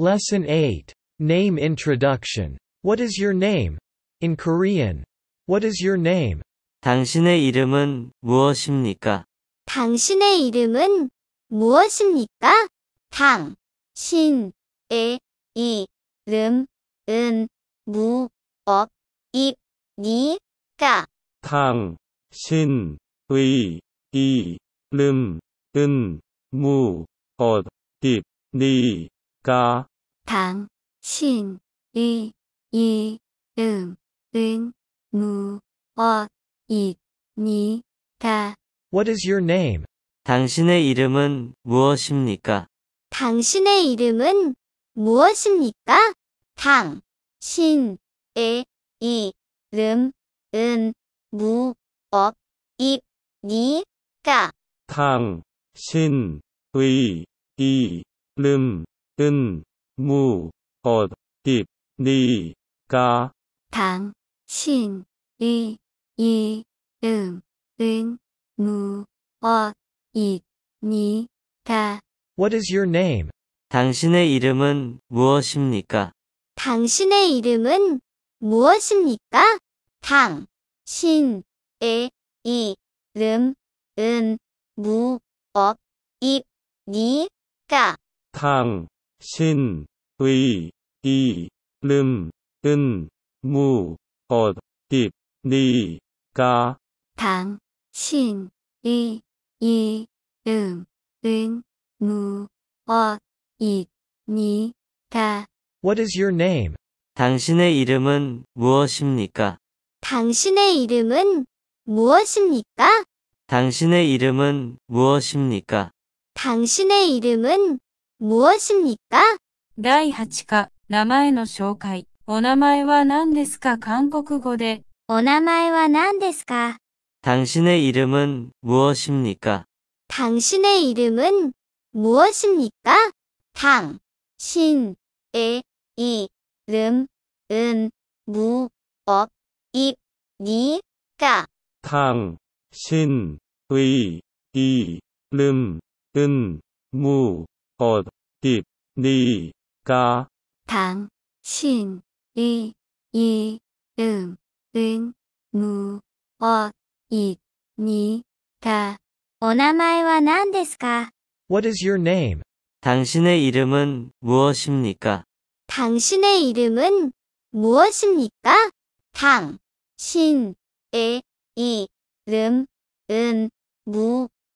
Lesson 8. Name Introduction. What is your name? In Korean. What is your name? 당신의 이름은 무엇입니까? 당신의 이름은 무엇입니까? 당, 신, 의, 이, 름, 은, 무, 업, 입, 니, 까. 당, 신, 의, 이, 름, 은, 무, 업, 입, 니, 있습니까? 당, 신, 의, 이, 예, 음, 은, 무, 어, 이, 니, 다. What is your name? 당신의 이름은 무엇입니까? 당신의 이름은 무엇입니까? 당, 신, 의, 이, 름, 은, 무, 어, 이, 니, 다. 당, 신, 의, 이, 름, 은, 무, 어, 디, 니, 가, 당, 신, 이, 이, 음, 은, 무, 어, 이, 니, 가. What is your name? 당신의 이름은 무엇입니까? 당신의 이름은 무엇입니까? 당, 신, 의, 이, 름, 은, 무, 업, 입, 니, 가. 당, 신의 이름은 무엇입니까? 당신의 이름은 무엇입니까? What is your name? 당신의 이름은 무엇입니까? 당신의 이름은 무엇입니까? 당신의 이름은 무엇입니까? 당신의 이름은 무엇입니까? 第8課、名前の紹介。お名前は何ですか韓国語で。 오나마에와 난데스 당신의 이름은 무엇입니까? 당신의 이름은 무엇입니까? 당, 신, 의, 이, 름, 은, 무, 업, 입, 니, 까. 당, 신, 의, 이, 름, 은, 무, 어디니가 당신의 이름은 음, 무엇입니까? 오나마이와 난데스까? What is your name? 당신의 이름은 무엇입니까? 당신의 이름은 무엇입니까? 당신의 이름은 음, 무엇입니까?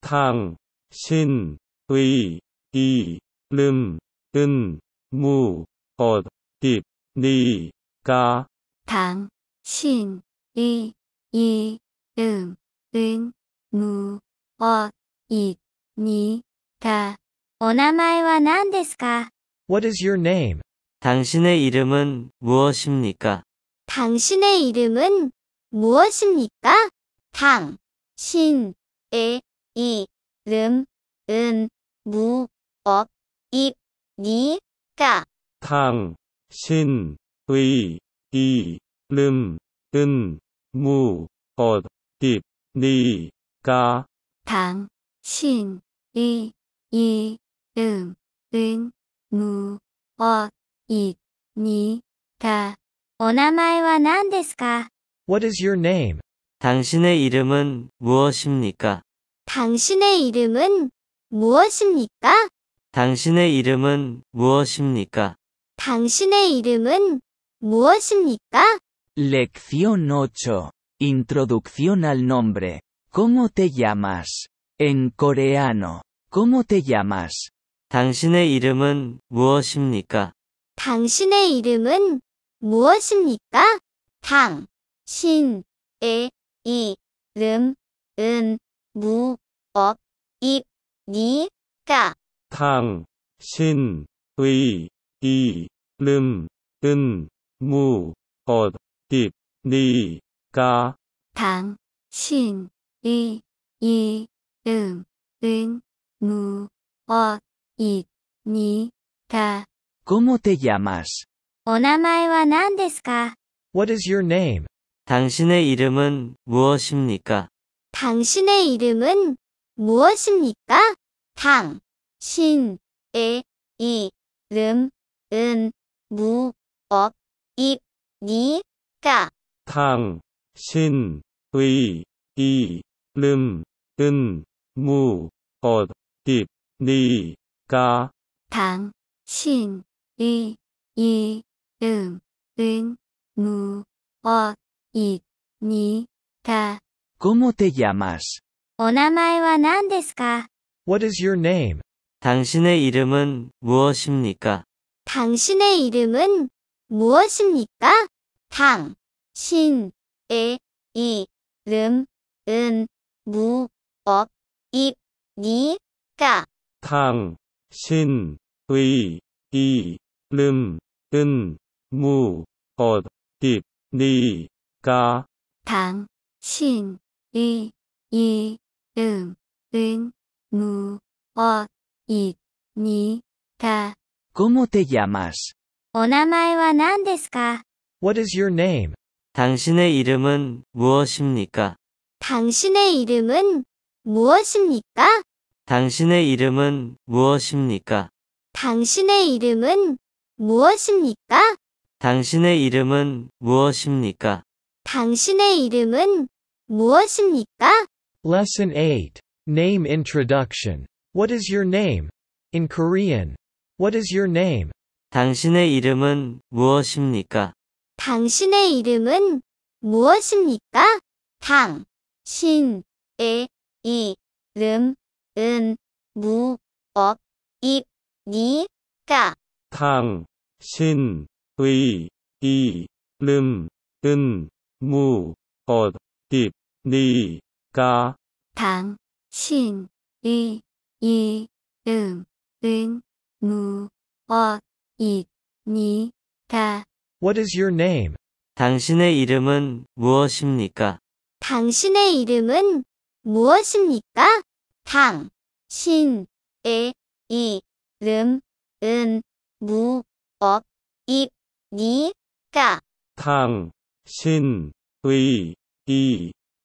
당, 신, 의, 이, 름, 은, 무, 것, 립, 니, 가. 당, 신, 의, 이, 름, 은, 무, 것, 립, 니, 가. お名前は何ですか? What is your name? 당신의 이름은 무엇입니까? 당신의 이름은 무엇입니까? 당, 신, 의, 이름, 은, 무, 업, 입, 니, 까. 당, 신, 의, 이, 름, 은, 무, 업, 입, 니, 까. 당, 신, 의, 이, 음, 은, 무, 업, 입, 니, 까. 오나마에와 난데스까? What is your name? 당신의 이름은 무엇입니까? 당신의 이름은 무엇입니까? 당신의 이름은 무엇입니까? 당신의 이름은 무엇입니까? Lección 8. Introducción al nombre. ¿Cómo te llamas? En coreano. ¿Cómo te llamas? 당신의 이름은 무엇입니까? 당신의 이름은 무엇입니까? 당, 신, 의, 이름, 은, 무, 업, 입, 니, 까. 당, 신, 의, 이, 름, 은, 무, 업, 입, 니, 까. 당, 신, 의, 이, 음, 은, 무, 업, 입, 니, 까. ¿Cómo te llamas? お名前は何ですか? What is your name? 당신의 이름은 무엇입니까? 당신의 이름은 무엇입니까? 당, 신, 의, 이, 름, 은, 무, 업, 입, 니, 까. 당, 신, 의, 이, 름, 은, 무, 업, 입, 니, 까. 당, 신, 의, 이, 름, 은, 무, 업, 입, 니, 까. ¿Cómo te llamas? What is your name? 당신의 이름은 무엇입니까? 당신의 이름은 무엇입니까? 당신의 이름은 무엇입니까? 당신의 이름은 무엇입니까? 당신의 이, 이, 음, 은, 무, 어, 이, 니, 다. ¿Cómo te llamas? お名前は何ですか? What is your name? 당신의 이름은 무엇입니까? 당신의 이름은 무엇입니까? 당신의 이름은 무엇입니까? 당신의 이름은 무엇입니까? 당신의 이름은 무엇입니까? 당신의 이름은 무엇입니까? Lesson 8. Name Introduction. What is your name? In Korean. What is your name? 당신의 이름은 무엇입니까? 당신의 이름은 무엇입니까? 당, 신, 의, 이, 름, 은, 무, 업, 입, 니, 까. 당, 신, 의, 이, 름, 은, 무, 업, 입, 니가 당신의 이름은 무엇입니까? What is your name? 당신의 이름은 무엇입니까? 당신의 이름은 무엇입니까? 당신의 이름은 무엇입니까? 당신의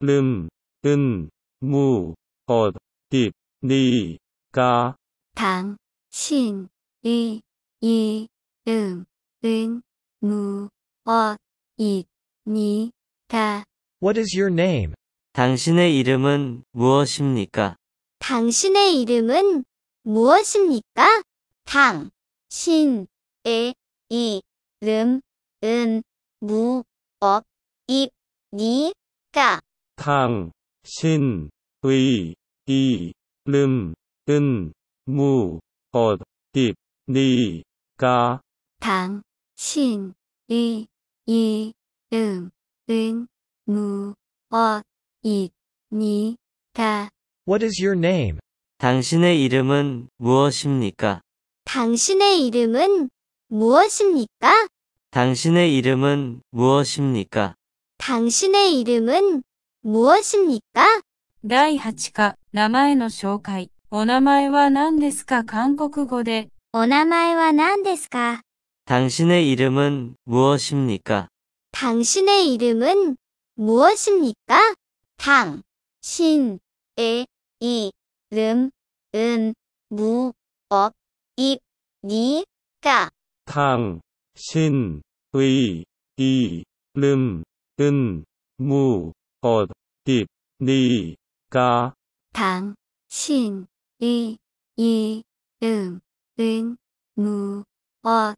름, 은, 무, 어, 딥, 니, 가. 당, 신, 의, 이, 음, 은, 무, 어, 이, 니, 가. What is your name? 당신의 이름은 무엇입니까? 당신의 이름은 무엇입니까? 당, 신, 의, 이, 름, 은, 무, 업, 입, 니, 가. 당, 신, 의, 이, 름, 은, 무, 엇, 딥, 니, 가. 당, 신, 의, 이, 음, 은, 무, 엇, 이, 니, 가. What is your name? 당신의 이름은 무엇입니까? 당신의 이름은 무엇입니까? 당신의 이름은 무엇입니까? 당신의 이름은 무엇입니까? 第8課、名前の紹介。お名前は何ですか韓国語で。お名前は何ですか 당신의 이름은 무엇입니까? 당신의 이름은 무엇입니까? 당, 신, 의, 이, 름, 은, 무, 업, 입, 니, 까. 당, 신, 의, 이, 름, 은, 무, 어디니까 당신의 이름은 음, 무엇입니까?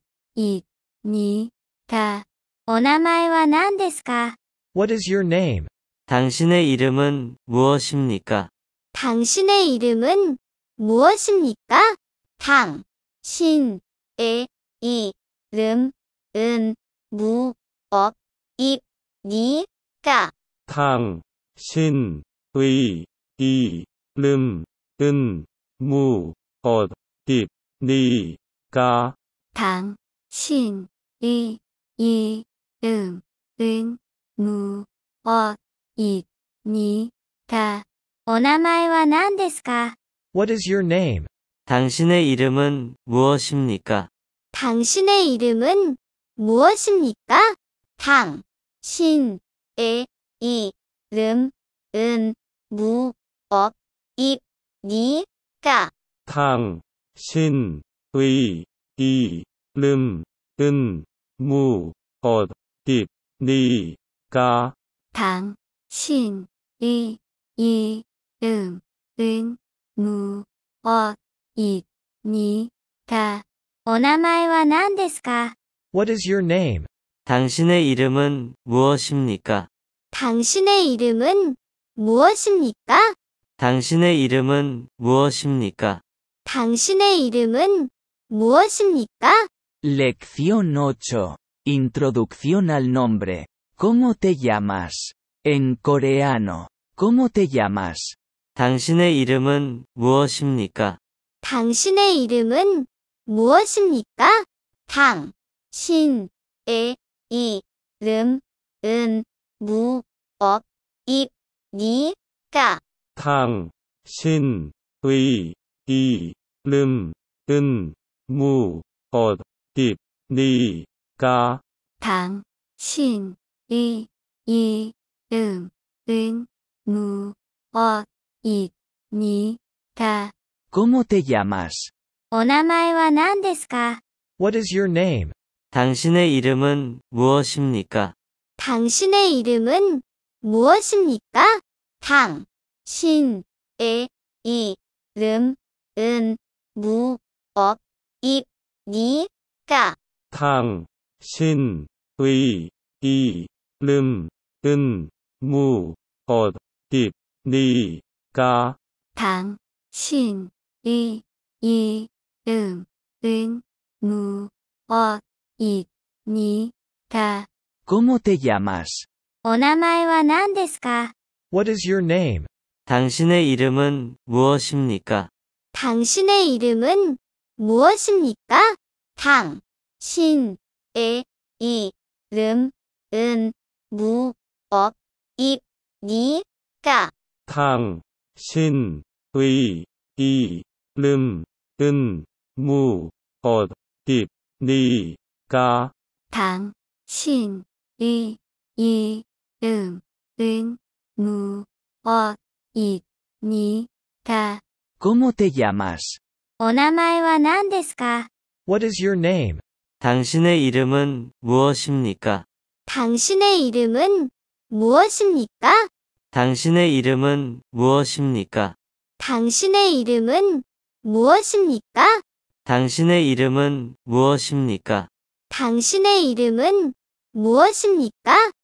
오나마이何ですか What is your name? 당신의 이름은 무엇입니까? 당신의 이름은 무엇입니까? 당신의 이름은 음, 무엇입니까? 당, 신, 의, 이, 름, 은, 무, 엇, 딥, 니, 가. 당, 신, 의, 이, 음, 은, 무, 엇, 잎, 니, 가. 오나마에와何데스か What is your name? 당신의 이름은 무엇입니까? 당신의 이름은 무엇입니까? 당, 신, 의, 이, 름, 은, 무, 업, 입, 니, 가. 당, 신, 의, 이, 름, 은, 무, 업, 입, 니, 가. 당, 신, 의, 이, 름, 은, 무, 업, 입, 니, 가. お名前は何ですか? What is your name? 당신의 이름은 무엇입니까? 당신의 이름은 무엇입니까? 당신의 이름은 무엇입니까? 당신의 이름은 무엇입니까? Lección 8. Introducción al nombre. ¿Cómo te llamas? En coreano. ¿Cómo te llamas? 당신의 이름은 무엇입니까? 당신의 이름은 무엇입니까? 당, 신, 의, 이름, 은, 무억입니까당신의이름은무엇입니까당신의이음은무엇입니 까. ¿Cómo te llamas? お名前は何ですか What is your name? 당신의이름은무엇입니까 당신의 이름은 무엇입니까? 당, 신, 의, 이, 름, 은, 무, 업, 입, 니, 까. 당, 신, 의, 이, 름, 은, 무, 업, 입, 니, 까. 당, 신, 의, 이, 름, 은, 무, 업, 입, 니, 까. ¿Cómo te llamas? What is your name? 당신의 이름은 무엇입니까? 당신의 이름은 무엇입니까? 당, 신, 의, 이, 름, 은, 무, 업, 입, 니, 까. 당, 신, 의, 이, 름, 은, 무, 업, 입, 니, 까. 당, 신, 이, 이, 음, 은, 무, 어, 이, 니, 다. ¿Cómo te llamas? お名前は何ですか? What is your name? 당신의 이름은 무엇입니까? 당신의 이름은 무엇입니까? 당신의 이름은 무엇입니까? 당신의 이름은 무엇입니까? 당신의 이름은 무엇입니까? 당신의 이름은 무엇입니까?